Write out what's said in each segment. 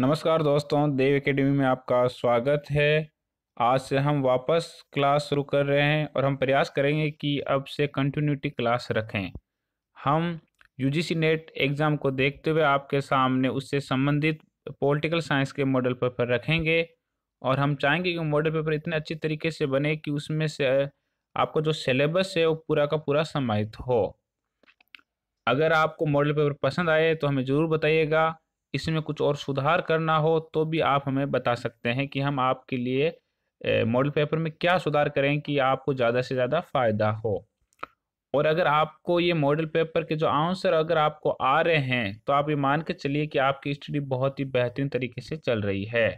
नमस्कार दोस्तों देव एकेडमी में आपका स्वागत है आज से हम वापस क्लास शुरू कर रहे हैं और हम प्रयास करेंगे कि अब से कंटिन्यूटी क्लास रखें हम यूजीसी नेट एग्ज़ाम को देखते हुए आपके सामने उससे संबंधित पॉलिटिकल साइंस के मॉडल पेपर रखेंगे और हम चाहेंगे कि मॉडल पेपर इतने अच्छे तरीके से बने कि उसमें से आपको जो सिलेबस है वो पूरा का पूरा समाहित हो अगर आपको मॉडल पेपर पसंद आए तो हमें ज़रूर बताइएगा इसमें कुछ और सुधार करना हो तो भी आप हमें बता सकते हैं कि हम आपके लिए मॉडल पेपर में क्या सुधार करें कि आपको ज़्यादा से ज़्यादा फ़ायदा हो और अगर आपको ये मॉडल पेपर के जो आंसर अगर आपको आ रहे हैं तो आप ये मान के चलिए कि आपकी स्टडी बहुत ही बेहतरीन तरीके से चल रही है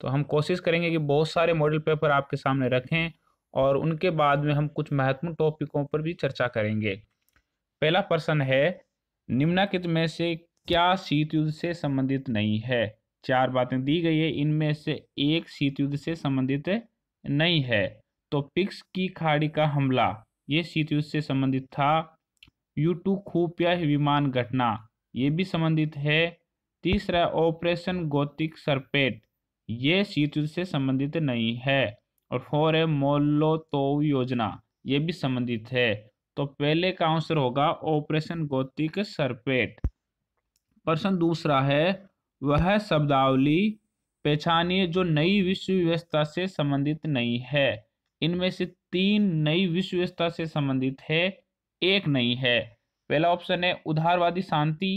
तो हम कोशिश करेंगे कि बहुत सारे मॉडल पेपर आपके सामने रखें और उनके बाद में हम कुछ महत्वपूर्ण टॉपिकों पर भी चर्चा करेंगे पहला प्रश्न है निम्नाकित में से क्या शीत युद्ध से संबंधित नहीं है चार बातें दी गई है इनमें से एक शीत युद्ध से संबंधित नहीं है तो पिक्स की खाड़ी का हमला ये शीत युद्ध से संबंधित था यू टू खूफिया विमान घटना ये भी संबंधित है तीसरा ऑपरेशन गोतिक सरपेट ये शीत युद्ध से संबंधित नहीं है और फोर है मोलो तो योजना ये भी संबंधित है तो पहले का आंसर होगा ऑपरेशन गोतिक सरपेट प्रश्न दूसरा है वह शब्दावली पहचानिए जो नई विश्व व्यवस्था से संबंधित नहीं है इनमें से तीन नई विश्व व्यवस्था से संबंधित है एक नहीं है पहला ऑप्शन है उधारवादी शांति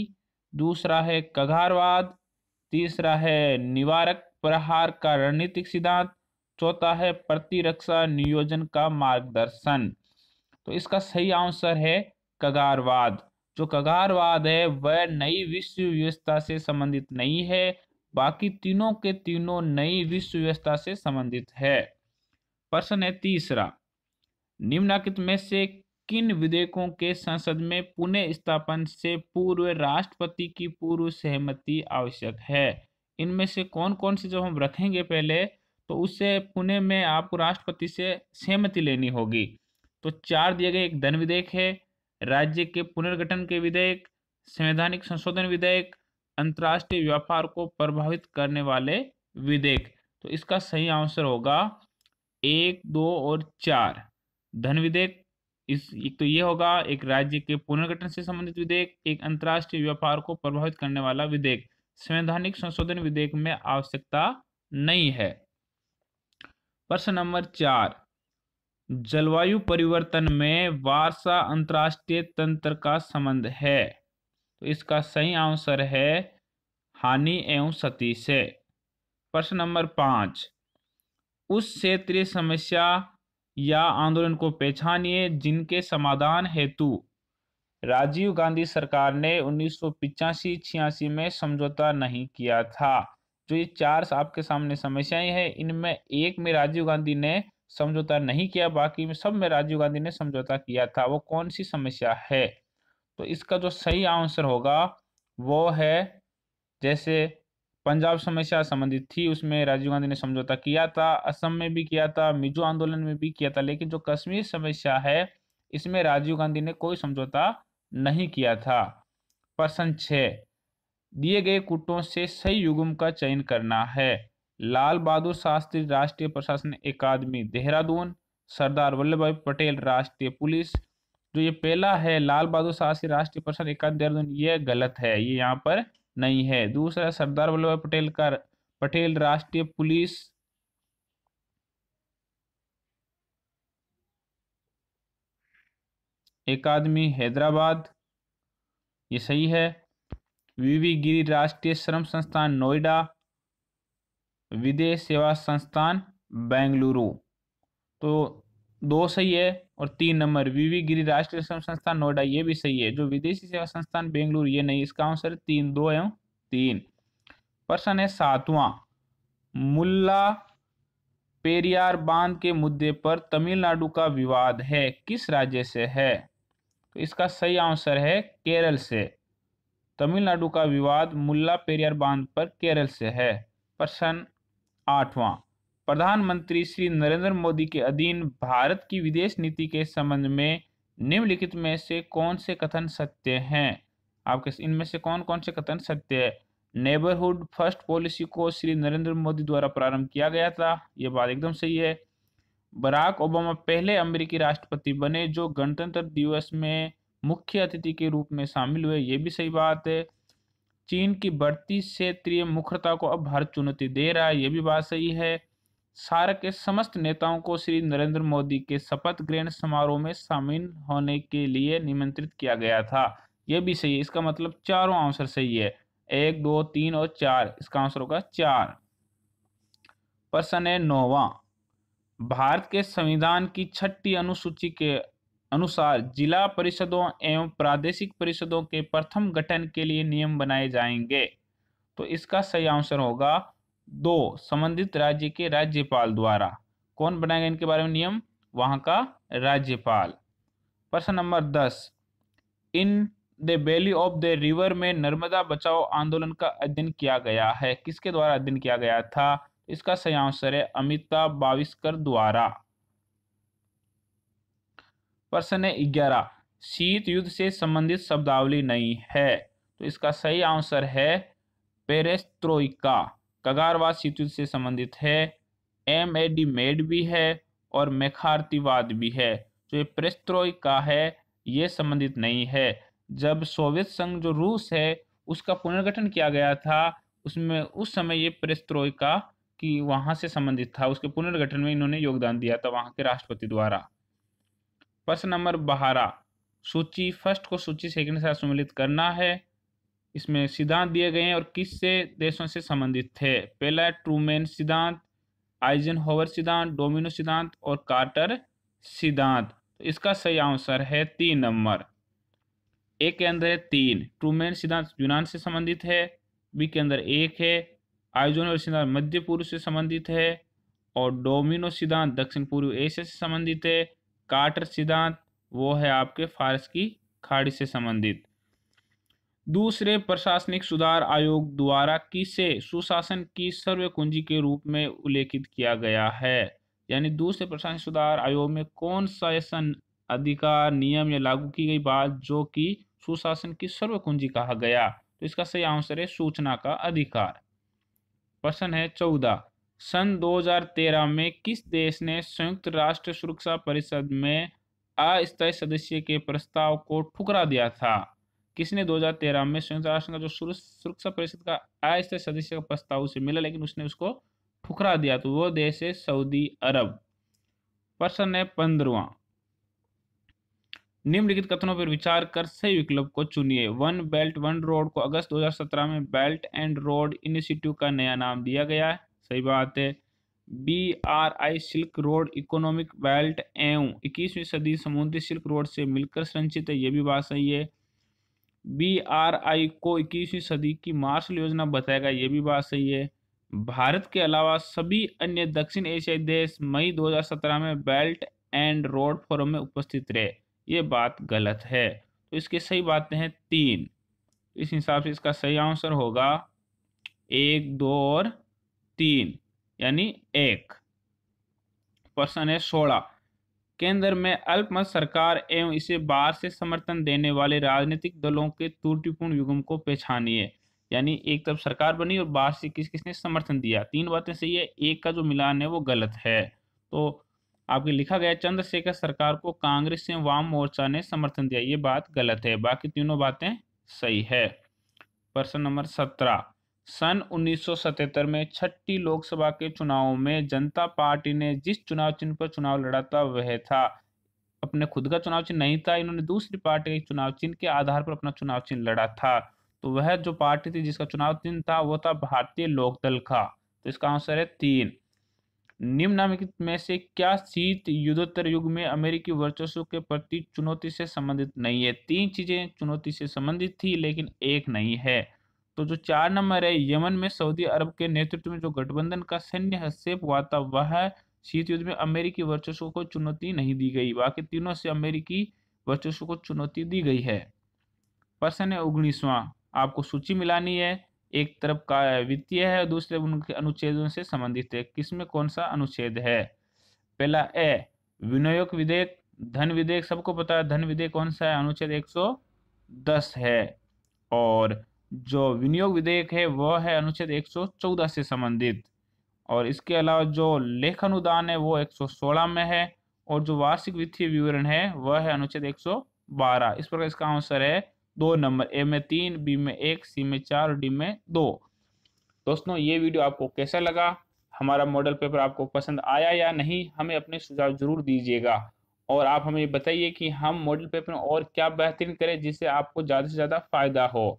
दूसरा है कगारवाद तीसरा है निवारक प्रहार का रणनीतिक सिद्धांत चौथा है प्रतिरक्षा नियोजन का मार्गदर्शन तो इसका सही आंसर है कगारवाद जो कगारवाद है वह नई विश्व व्यवस्था से संबंधित नहीं है बाकी तीनों के तीनों नई विश्व व्यवस्था से संबंधित है प्रश्न है तीसरा निम्नलिखित में से किन विधेयकों के संसद में पुनः स्थापन से पूर्व राष्ट्रपति की पूर्व सहमति आवश्यक है इनमें से कौन कौन से जब हम रखेंगे पहले तो उससे पुणे में आपको राष्ट्रपति से सहमति लेनी होगी तो चार दिए गए एक धन विधेयक है राज्य के पुनर्गठन के विधेयक संवैधानिक संशोधन विधेयक अंतर्राष्ट्रीय व्यापार को प्रभावित करने वाले विधेयक तो इसका सही आंसर होगा एक दो और चार धन विधेयक इस एक तो ये होगा एक राज्य के पुनर्गठन से संबंधित विधेयक एक अंतर्राष्ट्रीय व्यापार को प्रभावित करने वाला विधेयक संवैधानिक संशोधन विधेयक में आवश्यकता नहीं है प्रश्न नंबर चार जलवायु परिवर्तन में वार्षा अंतर्राष्ट्रीय तंत्र का संबंध है तो इसका सही आंसर है हानि एवं सती से प्रश्न नंबर पाँच उस क्षेत्रीय समस्या या आंदोलन को पहचानिए जिनके समाधान हेतु राजीव गांधी सरकार ने उन्नीस सौ छियासी में समझौता नहीं किया था जो ये चार आपके सामने समस्याएं हैं इनमें एक में राजीव गांधी ने समझौता नहीं किया बाकी में सब में राजीव गांधी ने समझौता किया था वो कौन सी समस्या है तो इसका जो सही आंसर होगा वो है जैसे पंजाब समस्या संबंधित थी उसमें राजीव गांधी ने समझौता किया था असम में भी किया था मिजो आंदोलन में भी किया था लेकिन जो कश्मीर समस्या है इसमें राजीव गांधी ने कोई समझौता नहीं किया था प्रश्न छः दिए गए कुटों से सही युगम का चयन करना है लाल बहादुर शास्त्री राष्ट्रीय प्रशासन अकादमी देहरादून सरदार वल्लभ भाई पटेल राष्ट्रीय पुलिस जो ये पहला है लाल बहादुर शास्त्री राष्ट्रीय प्रशासन एकादमी देहरादून ये गलत है ये यहाँ पर नहीं है दूसरा सरदार वल्लभ भाई पटेल का पटेल राष्ट्रीय पुलिस अकादमी हैदराबाद ये सही है वीवी गिरी राष्ट्रीय श्रम संस्थान नोएडा विदेश सेवा संस्थान बेंगलुरु तो दो सही है और तीन नंबर वीवी गिरी राष्ट्रीय संस्थान नोएडा ये भी सही है जो विदेशी सेवा संस्थान बेंगलुरु ये नहीं इसका आंसर तीन दो एवं तीन प्रश्न है सातवां मुल्ला पेरियार बांध के मुद्दे पर तमिलनाडु का विवाद है किस राज्य से है तो इसका सही आंसर है केरल से तमिलनाडु का विवाद मुल्ला पेरियार बांध पर केरल से है प्रश्न आठवां प्रधानमंत्री श्री नरेंद्र मोदी के अधीन भारत की विदेश नीति के संबंध में निम्नलिखित में से कौन से कथन सत्य हैं आपके इनमें से कौन कौन से कथन सत्य है नेबरहुड फर्स्ट पॉलिसी को श्री नरेंद्र मोदी द्वारा प्रारंभ किया गया था ये बात एकदम सही है बराक ओबामा पहले अमेरिकी राष्ट्रपति बने जो गणतंत्र दिवस में मुख्य अतिथि के रूप में शामिल हुए ये भी सही बात है चीन की बढ़ती क्षेत्रीय मुखरता को अब भारत चुनौती दे रहा है ये भी बात सही है सार के समस्त नेताओं को श्री नरेंद्र मोदी के शपथ ग्रहण समारोह में शामिल होने के लिए निमंत्रित किया गया था यह भी सही है इसका मतलब चारों आंसर सही है एक दो तीन और चार इसका आंसर होगा चार प्रश्न है नौवा भारत के संविधान की छठी अनुसूची के अनुसार जिला परिषदों एवं प्रादेशिक परिषदों के प्रथम गठन के लिए नियम बनाए जाएंगे तो इसका सही आंसर होगा दो संबंधित राज्य के राज्यपाल द्वारा कौन बनाएगा इनके बारे में नियम वहां का राज्यपाल प्रश्न नंबर दस in the valley of the river में नर्मदा बचाओ आंदोलन का अध्ययन किया गया है किसके द्वारा अध्ययन किया गया था इसका सही आंसर है अमिताभ बाविस्कर द्वारा प्रश्न है ग्यारह शीत युद्ध से संबंधित शब्दावली नहीं है तो इसका सही आंसर है पेरेस्त्रोइका कगारवाद शीत युद्ध से संबंधित है एम ए डी मेड भी है और मेखारतीवाद भी है जो तो ये पेरेस्त्रोइका है ये संबंधित नहीं है जब सोवियत संघ जो रूस है उसका पुनर्गठन किया गया था उसमें उस समय ये पेरेस्त्रोइका की वहाँ से संबंधित था उसके पुनर्गठन में इन्होंने योगदान दिया था वहाँ के राष्ट्रपति द्वारा प्रश्न नंबर बारह सूची फर्स्ट को सूची सेकंड से सम्मिलित करना है इसमें सिद्धांत दिए गए हैं और किससे देशों से संबंधित थे पहला ट्रूमेन सिद्धांत आइजन होवर सिद्धांत डोमिनो सिद्धांत और कार्टर सिद्धांत तो इसका सही आंसर है तीन नंबर ए के अंदर है तीन ट्रूमेन सिद्धांत यूनान से संबंधित है बी के अंदर एक है आयोजन और सिद्धांत मध्य पूर्व से संबंधित है और डोमिनो सिद्धांत दक्षिण पूर्व एशिया से संबंधित है कार्टर सिद्धांत वो है आपके फारस की खाड़ी से संबंधित दूसरे प्रशासनिक सुधार आयोग द्वारा किसे सुशासन की सर्व कुंजी के रूप में उल्लेखित किया गया है यानी दूसरे प्रशासनिक सुधार आयोग में कौन सा ऐसा अधिकार नियम या लागू की गई बात जो कि सुशासन की सर्व कुंजी कहा गया तो इसका सही आंसर है सूचना का अधिकार प्रश्न है चौदह सन 2013 में किस देश ने संयुक्त राष्ट्र सुरक्षा परिषद में अस्थायी सदस्य के प्रस्ताव को ठुकरा दिया था किसने 2013 में संयुक्त राष्ट्र का जो सुरक्षा परिषद का अस्थायी सदस्य का प्रस्ताव उसे मिला लेकिन उसने उसको ठुकरा दिया तो वो देश है सऊदी अरब प्रश्न है पंद्रवा निम्नलिखित कथनों पर विचार कर सही विकल्प को चुनिए वन बेल्ट वन रोड को अगस्त 2017 में बेल्ट एंड रोड इनिशिएटिव का नया नाम दिया गया है सही बात है B R I silk road economic belt एवं इक्कीसवीं सदी समुद्री सिल्क रोड से मिलकर संरचित है ये भी बात सही है बी आर आई को इक्कीसवीं सदी की मार्शल योजना बताएगा ये भी बात सही है भारत के अलावा सभी अन्य दक्षिण एशियाई देश मई 2017 में बेल्ट एंड रोड फोरम में उपस्थित रहे ये बात गलत है तो इसके सही बातें हैं तीन इस हिसाब से इसका सही आंसर होगा एक दो और तीन यानी एक प्रश्न है सोलह केंद्र में अल्पमत सरकार एवं इसे बाहर से समर्थन देने वाले राजनीतिक दलों के त्रुटिपूर्ण युगम को पहचानिए यानी एक तरफ सरकार बनी और बाहर से किस किसने समर्थन दिया तीन बातें सही है एक का जो मिलान है वो गलत है तो आपके लिखा गया चंद्रशेखर सरकार को कांग्रेस से वाम मोर्चा ने समर्थन दिया ये बात गलत है बाकी तीनों बातें सही है प्रश्न नंबर सत्रह सन 1977 में छठी लोकसभा के चुनाव में जनता पार्टी ने जिस चुनाव चिन्ह पर चुनाव लड़ा था वह था अपने खुद का चुनाव चिन्ह नहीं था इन्होंने दूसरी पार्टी के चुनाव चिन्ह के आधार पर अपना चुनाव चिन्ह लड़ा था तो वह जो पार्टी थी जिसका चुनाव चिन्ह था वो था भारतीय लोकदल का तो इसका आंसर है तीन निम्नलिखित में से क्या शीत युद्धोत्तर युग में अमेरिकी वर्चस्व के प्रति चुनौती से संबंधित नहीं है तीन चीजें चुनौती से संबंधित थी लेकिन एक नहीं है तो जो चार नंबर है यमन में सऊदी अरब के नेतृत्व में जो गठबंधन का सैन्य हस्तक्षेप हुआ था वह शीत युद्ध में अमेरिकी वर्चस्व को चुनौती नहीं दी गई बाकी तीनों से अमेरिकी वर्चस्व को चुनौती दी गई है प्रश्न है उन्नीसवा आपको सूची मिलानी है एक तरफ का वित्तीय है और दूसरे उनके अनुच्छेदों से संबंधित है किसमें कौन सा अनुच्छेद है पहला ए विनियोग विधेयक धन विधेयक सबको पता है धन विधेयक कौन सा है अनुच्छेद दस है और जो विनियोग विधेयक है वह है अनुच्छेद 114 से संबंधित और इसके अलावा जो लेख अनुदान है वो 116 में है और जो वार्षिक वित्तीय विवरण है वह है अनुच्छेद 112 इस प्रकार इसका आंसर है दो नंबर ए में तीन बी में एक सी में चार और डी में दो दोस्तों ये वीडियो आपको कैसा लगा हमारा मॉडल पेपर आपको पसंद आया या नहीं हमें अपने सुझाव जरूर दीजिएगा और आप हमें बताइए कि हम मॉडल पेपर में और क्या बेहतरीन करें जिससे आपको ज़्यादा से ज़्यादा फायदा हो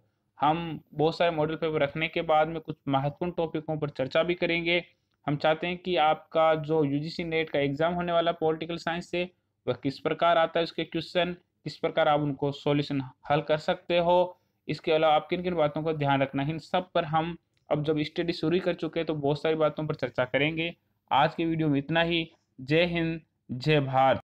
हम बहुत सारे मॉडल पेपर रखने के बाद में कुछ महत्वपूर्ण टॉपिकों पर चर्चा भी करेंगे हम चाहते हैं कि आपका जो यू नेट का एग्जाम होने वाला पॉलिटिकल साइंस से वह किस प्रकार आता है उसके क्वेश्चन किस प्रकार आप उनको सॉल्यूशन हल कर सकते हो इसके अलावा आप किन किन बातों का ध्यान रखना है इन सब पर हम अब जब स्टडी शुरू कर चुके हैं तो बहुत सारी बातों पर चर्चा करेंगे आज के वीडियो में इतना ही जय हिंद जय भारत